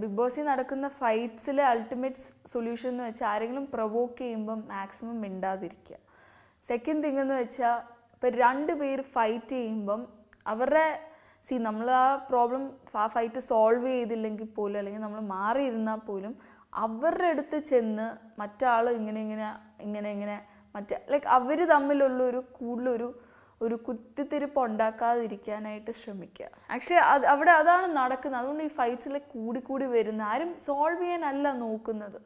big ബോസിൽ നടക്കുന്ന ഫൈറ്റ്സിലെ ultimate solution എന്ന് വെച്ചാൽ ആരെങ്കിലും പ്രൊവോക്ക് ചെയ്യുമ്പം മാക്സിമം മിണ്ടാതിരിക്കുക സെക്കൻഡ് തിങ് എന്ന് വെച്ചാൽ ഇപ്പം രണ്ട് പേര് ഫൈറ്റ് ചെയ്യുമ്പം അവരുടെ സി നമ്മൾ ആ പ്രോബ്ലം ആ ഫൈറ്റ് സോൾവ് ചെയ്തില്ലെങ്കിൽ പോലും അല്ലെങ്കിൽ നമ്മൾ മാറിയിരുന്നാൽ പോലും അവരുടെ അടുത്ത് ചെന്ന് മറ്റാൾ ഇങ്ങനെ ഇങ്ങനെ ഇങ്ങനെ ഇങ്ങനെ മറ്റേ ലൈക്ക് അവർ തമ്മിലുള്ള ഒരു കൂടുതലൊരു ഒരു കുത്തിത്തിരിപ്പ് ഉണ്ടാക്കാതിരിക്കാനായിട്ട് ശ്രമിക്കുക ആക്ച്വലി അത് അവിടെ അതാണ് നടക്കുന്നത് അതുകൊണ്ട് ഈ ഫൈറ്റ്സിലെ കൂടി കൂടി വരുന്ന ആരും സോൾവ് ചെയ്യാനല്ല നോക്കുന്നത്